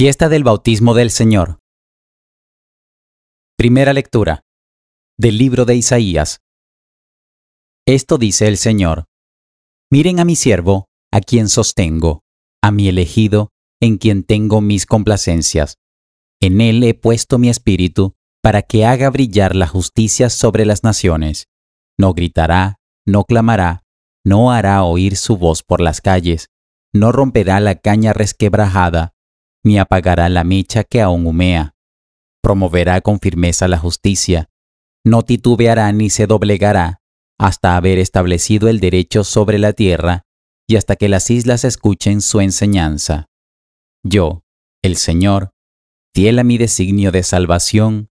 Fiesta del Bautismo del Señor. Primera lectura del libro de Isaías. Esto dice el Señor. Miren a mi siervo, a quien sostengo, a mi elegido, en quien tengo mis complacencias. En él he puesto mi espíritu, para que haga brillar la justicia sobre las naciones. No gritará, no clamará, no hará oír su voz por las calles, no romperá la caña resquebrajada, ni apagará la mecha que aún humea. Promoverá con firmeza la justicia, no titubeará ni se doblegará hasta haber establecido el derecho sobre la tierra y hasta que las islas escuchen su enseñanza. Yo, el Señor, fiel a mi designio de salvación,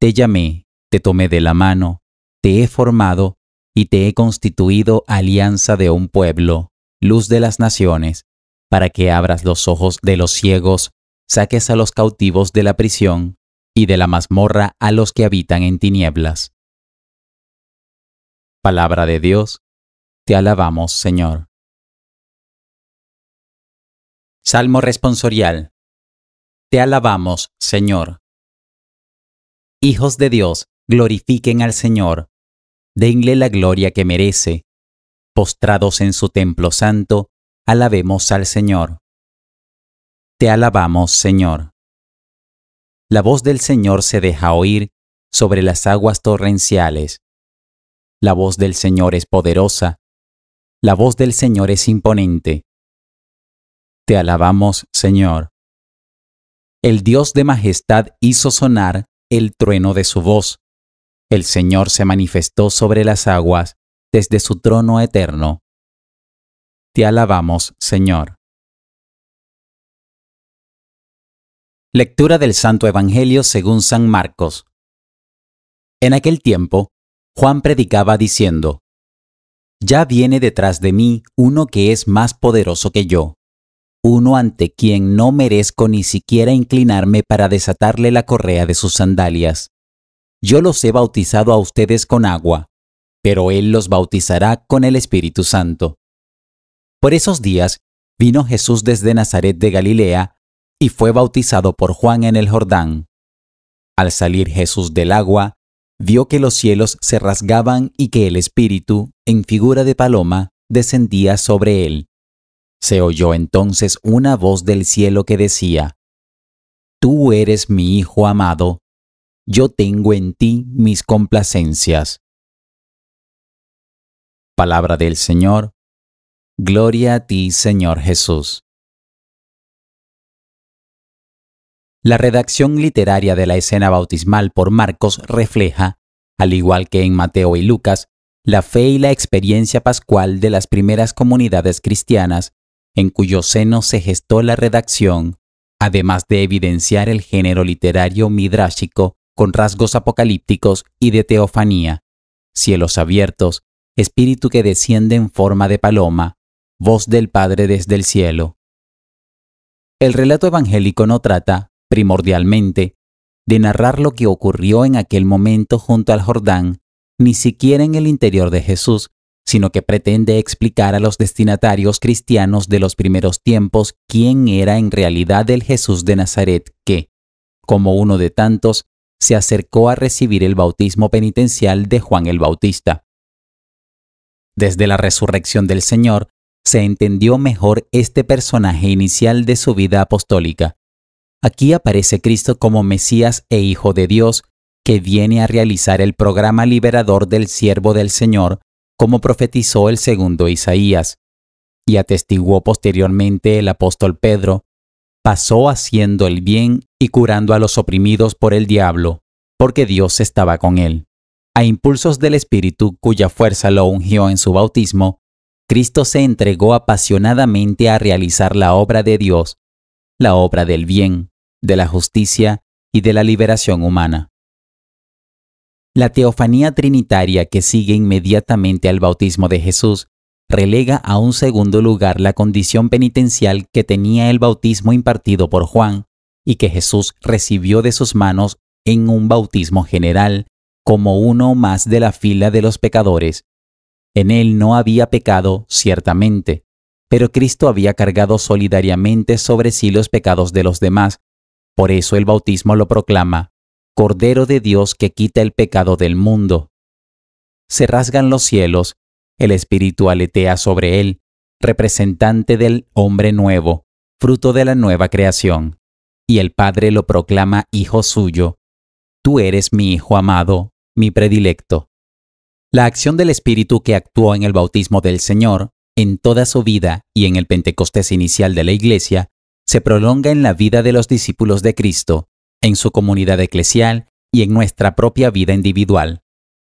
te llamé, te tomé de la mano, te he formado y te he constituido alianza de un pueblo, luz de las naciones, para que abras los ojos de los ciegos, saques a los cautivos de la prisión y de la mazmorra a los que habitan en tinieblas. Palabra de Dios, te alabamos, Señor. Salmo responsorial. Te alabamos, Señor. Hijos de Dios, glorifiquen al Señor. Denle la gloria que merece. Postrados en su templo santo, Alabemos al Señor. Te alabamos, Señor. La voz del Señor se deja oír sobre las aguas torrenciales. La voz del Señor es poderosa. La voz del Señor es imponente. Te alabamos, Señor. El Dios de majestad hizo sonar el trueno de su voz. El Señor se manifestó sobre las aguas desde su trono eterno te alabamos, Señor. Lectura del Santo Evangelio según San Marcos. En aquel tiempo, Juan predicaba diciendo, Ya viene detrás de mí uno que es más poderoso que yo, uno ante quien no merezco ni siquiera inclinarme para desatarle la correa de sus sandalias. Yo los he bautizado a ustedes con agua, pero él los bautizará con el Espíritu Santo. Por esos días vino Jesús desde Nazaret de Galilea y fue bautizado por Juan en el Jordán. Al salir Jesús del agua, vio que los cielos se rasgaban y que el Espíritu, en figura de paloma, descendía sobre él. Se oyó entonces una voz del cielo que decía, Tú eres mi Hijo amado, yo tengo en ti mis complacencias. Palabra del Señor, Gloria a ti, Señor Jesús. La redacción literaria de la escena bautismal por Marcos refleja, al igual que en Mateo y Lucas, la fe y la experiencia pascual de las primeras comunidades cristianas, en cuyo seno se gestó la redacción, además de evidenciar el género literario midrásico con rasgos apocalípticos y de teofanía, cielos abiertos, espíritu que desciende en forma de paloma, voz del Padre desde el cielo. El relato evangélico no trata, primordialmente, de narrar lo que ocurrió en aquel momento junto al Jordán, ni siquiera en el interior de Jesús, sino que pretende explicar a los destinatarios cristianos de los primeros tiempos quién era en realidad el Jesús de Nazaret que, como uno de tantos, se acercó a recibir el bautismo penitencial de Juan el Bautista. Desde la resurrección del Señor, se entendió mejor este personaje inicial de su vida apostólica. Aquí aparece Cristo como Mesías e Hijo de Dios, que viene a realizar el programa liberador del siervo del Señor, como profetizó el segundo Isaías. Y atestiguó posteriormente el apóstol Pedro, pasó haciendo el bien y curando a los oprimidos por el diablo, porque Dios estaba con él. A impulsos del Espíritu cuya fuerza lo ungió en su bautismo, Cristo se entregó apasionadamente a realizar la obra de Dios, la obra del bien, de la justicia y de la liberación humana. La teofanía trinitaria que sigue inmediatamente al bautismo de Jesús relega a un segundo lugar la condición penitencial que tenía el bautismo impartido por Juan y que Jesús recibió de sus manos en un bautismo general, como uno más de la fila de los pecadores, en él no había pecado, ciertamente, pero Cristo había cargado solidariamente sobre sí los pecados de los demás. Por eso el bautismo lo proclama, Cordero de Dios que quita el pecado del mundo. Se rasgan los cielos, el Espíritu aletea sobre él, representante del hombre nuevo, fruto de la nueva creación, y el Padre lo proclama Hijo suyo. Tú eres mi Hijo amado, mi predilecto. La acción del Espíritu que actuó en el bautismo del Señor, en toda su vida y en el Pentecostés inicial de la Iglesia, se prolonga en la vida de los discípulos de Cristo, en su comunidad eclesial y en nuestra propia vida individual.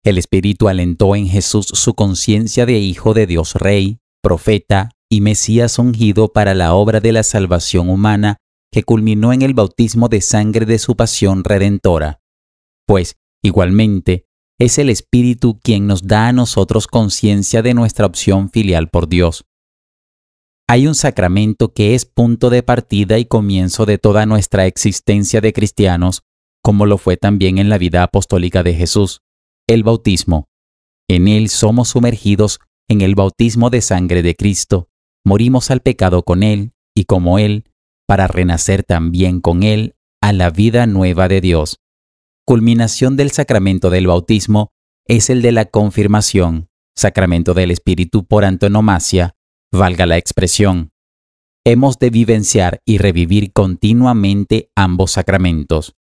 El Espíritu alentó en Jesús su conciencia de Hijo de Dios Rey, profeta y Mesías ungido para la obra de la salvación humana que culminó en el bautismo de sangre de su pasión redentora. Pues, igualmente, es el Espíritu quien nos da a nosotros conciencia de nuestra opción filial por Dios. Hay un sacramento que es punto de partida y comienzo de toda nuestra existencia de cristianos, como lo fue también en la vida apostólica de Jesús, el bautismo. En él somos sumergidos en el bautismo de sangre de Cristo, morimos al pecado con él y como él, para renacer también con él a la vida nueva de Dios culminación del sacramento del bautismo es el de la confirmación, sacramento del Espíritu por antonomasia, valga la expresión. Hemos de vivenciar y revivir continuamente ambos sacramentos.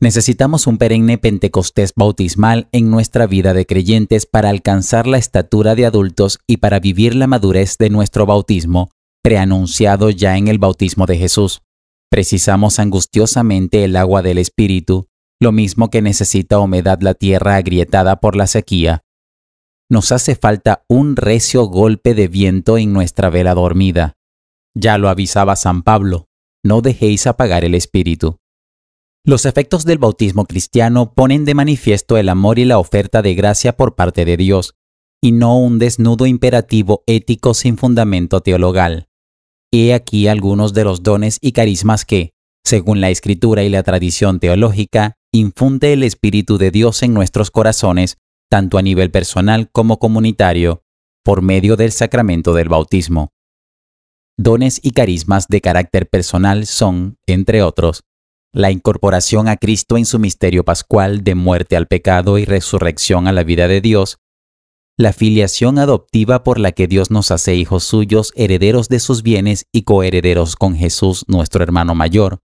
Necesitamos un perenne Pentecostés bautismal en nuestra vida de creyentes para alcanzar la estatura de adultos y para vivir la madurez de nuestro bautismo, preanunciado ya en el bautismo de Jesús. Precisamos angustiosamente el agua del Espíritu, lo mismo que necesita humedad la tierra agrietada por la sequía. Nos hace falta un recio golpe de viento en nuestra vela dormida. Ya lo avisaba San Pablo, no dejéis apagar el Espíritu. Los efectos del bautismo cristiano ponen de manifiesto el amor y la oferta de gracia por parte de Dios, y no un desnudo imperativo ético sin fundamento teologal. He aquí algunos de los dones y carismas que, según la escritura y la tradición teológica, infunde el Espíritu de Dios en nuestros corazones, tanto a nivel personal como comunitario, por medio del sacramento del bautismo. Dones y carismas de carácter personal son, entre otros, la incorporación a Cristo en su misterio pascual de muerte al pecado y resurrección a la vida de Dios, la filiación adoptiva por la que Dios nos hace hijos suyos, herederos de sus bienes y coherederos con Jesús, nuestro hermano mayor,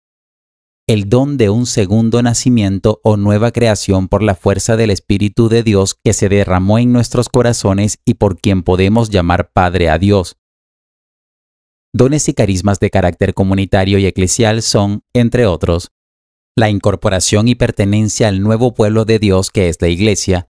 el don de un segundo nacimiento o nueva creación por la fuerza del Espíritu de Dios que se derramó en nuestros corazones y por quien podemos llamar Padre a Dios. Dones y carismas de carácter comunitario y eclesial son, entre otros, la incorporación y pertenencia al nuevo pueblo de Dios que es la Iglesia,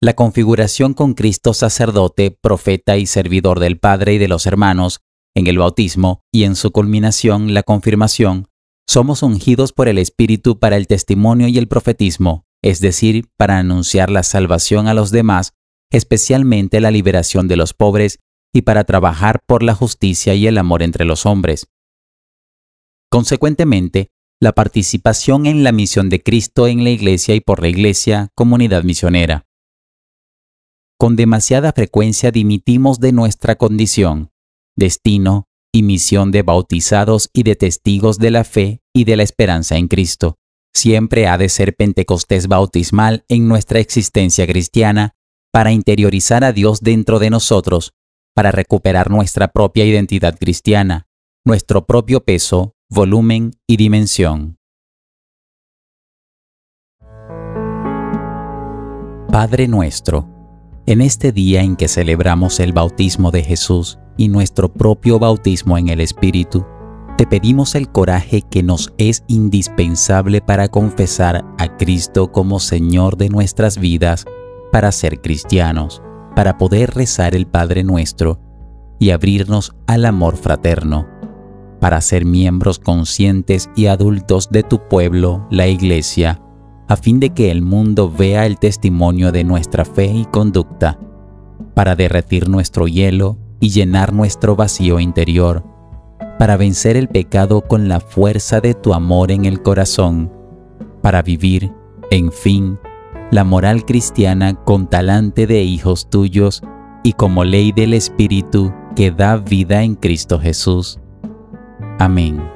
la configuración con Cristo sacerdote, profeta y servidor del Padre y de los hermanos, en el bautismo y en su culminación, la confirmación, somos ungidos por el Espíritu para el testimonio y el profetismo, es decir, para anunciar la salvación a los demás, especialmente la liberación de los pobres y para trabajar por la justicia y el amor entre los hombres. Consecuentemente, la participación en la misión de Cristo en la Iglesia y por la Iglesia, comunidad misionera con demasiada frecuencia dimitimos de nuestra condición, destino y misión de bautizados y de testigos de la fe y de la esperanza en Cristo. Siempre ha de ser Pentecostés bautismal en nuestra existencia cristiana para interiorizar a Dios dentro de nosotros, para recuperar nuestra propia identidad cristiana, nuestro propio peso, volumen y dimensión. Padre nuestro en este día en que celebramos el bautismo de Jesús y nuestro propio bautismo en el Espíritu, te pedimos el coraje que nos es indispensable para confesar a Cristo como Señor de nuestras vidas, para ser cristianos, para poder rezar el Padre nuestro y abrirnos al amor fraterno, para ser miembros conscientes y adultos de tu pueblo, la Iglesia, a fin de que el mundo vea el testimonio de nuestra fe y conducta, para derretir nuestro hielo y llenar nuestro vacío interior, para vencer el pecado con la fuerza de tu amor en el corazón, para vivir, en fin, la moral cristiana con talante de hijos tuyos y como ley del Espíritu que da vida en Cristo Jesús. Amén.